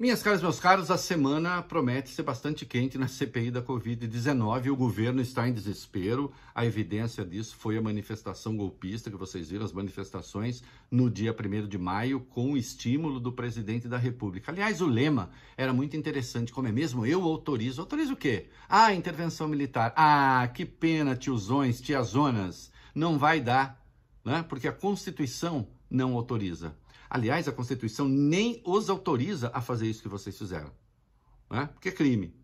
Minhas caras, meus caros, a semana promete ser bastante quente na CPI da Covid-19. O governo está em desespero. A evidência disso foi a manifestação golpista, que vocês viram, as manifestações no dia 1 de maio, com o estímulo do presidente da República. Aliás, o lema era muito interessante, como é mesmo? Eu autorizo. Autorizo o quê? Ah, intervenção militar. Ah, que pena, tiozões, tiazonas. Não vai dar, né? Porque a Constituição não autoriza. Aliás, a Constituição nem os autoriza a fazer isso que vocês fizeram, né? porque é crime.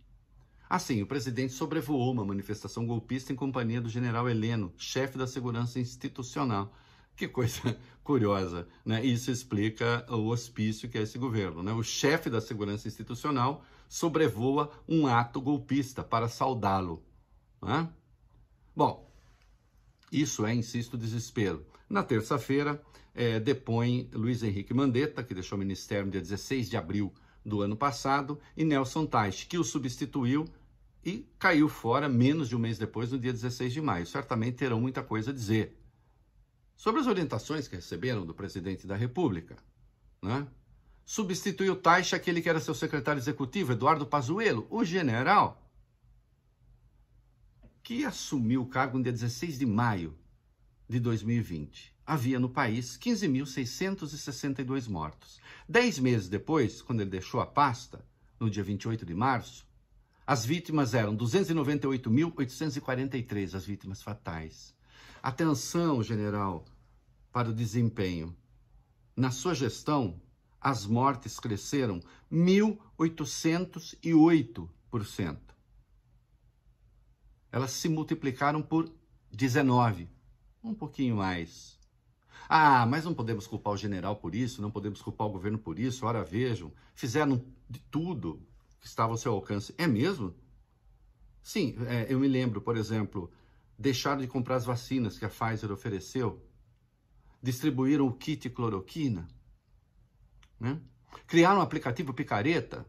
Assim, o presidente sobrevoou uma manifestação golpista em companhia do general Heleno, chefe da segurança institucional. Que coisa curiosa, né? Isso explica o hospício que é esse governo, né? O chefe da segurança institucional sobrevoa um ato golpista para saudá-lo, né? Bom, isso é, insisto, desespero. Na terça-feira, é, depõe Luiz Henrique Mandetta, que deixou o ministério no dia 16 de abril do ano passado, e Nelson Teich, que o substituiu e caiu fora menos de um mês depois, no dia 16 de maio. Certamente terão muita coisa a dizer sobre as orientações que receberam do presidente da República. Né? Substituiu Teich aquele que era seu secretário executivo, Eduardo Pazuello, o general, que assumiu o cargo no dia 16 de maio de 2020. Havia no país 15.662 mortos. Dez meses depois, quando ele deixou a pasta, no dia 28 de março, as vítimas eram 298.843, as vítimas fatais. Atenção, general, para o desempenho. Na sua gestão, as mortes cresceram 1.808%. Elas se multiplicaram por 19 um pouquinho mais. Ah, mas não podemos culpar o general por isso, não podemos culpar o governo por isso. Ora, vejam, fizeram de tudo que estava ao seu alcance. É mesmo? Sim, é, eu me lembro, por exemplo, deixaram de comprar as vacinas que a Pfizer ofereceu, distribuíram o kit cloroquina, né? criaram um aplicativo picareta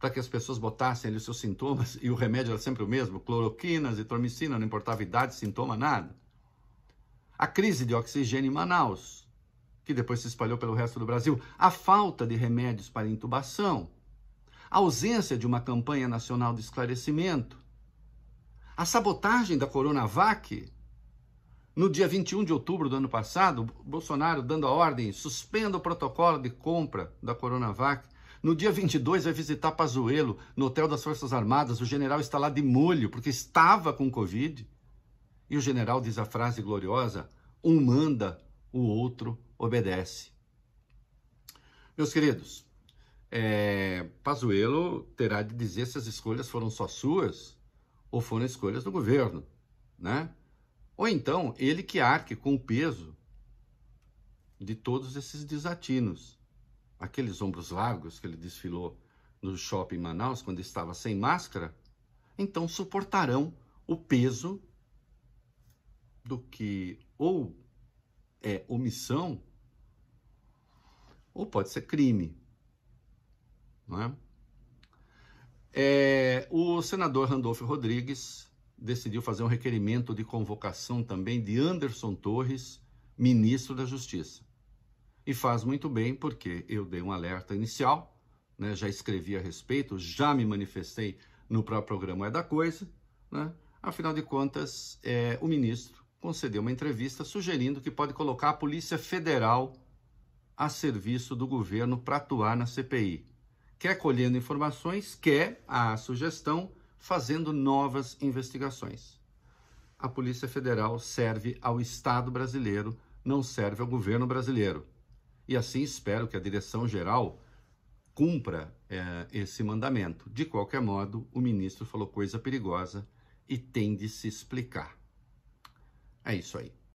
para que as pessoas botassem ali os seus sintomas e o remédio era sempre o mesmo, cloroquina, azitromicina, não importava idade, sintoma, nada a crise de oxigênio em Manaus, que depois se espalhou pelo resto do Brasil, a falta de remédios para intubação, a ausência de uma campanha nacional de esclarecimento, a sabotagem da Coronavac. No dia 21 de outubro do ano passado, Bolsonaro dando a ordem, suspenda o protocolo de compra da Coronavac. No dia 22 vai visitar Pazuello, no hotel das Forças Armadas, o general está lá de molho porque estava com Covid. E o general diz a frase gloriosa: um manda, o outro obedece. Meus queridos, é, Pazuello terá de dizer se as escolhas foram só suas ou foram escolhas do governo, né? Ou então ele que arque com o peso de todos esses desatinos, aqueles ombros largos que ele desfilou no shopping Manaus quando estava sem máscara, então suportarão o peso do que ou é omissão ou pode ser crime. Né? É, o senador Randolfo Rodrigues decidiu fazer um requerimento de convocação também de Anderson Torres, ministro da Justiça. E faz muito bem, porque eu dei um alerta inicial, né? já escrevi a respeito, já me manifestei no próprio programa É da Coisa. Né? Afinal de contas, é, o ministro concedeu uma entrevista sugerindo que pode colocar a Polícia Federal a serviço do governo para atuar na CPI. Quer colhendo informações, quer a sugestão fazendo novas investigações. A Polícia Federal serve ao Estado brasileiro, não serve ao governo brasileiro. E assim espero que a direção geral cumpra é, esse mandamento. De qualquer modo, o ministro falou coisa perigosa e tem de se explicar. É isso aí.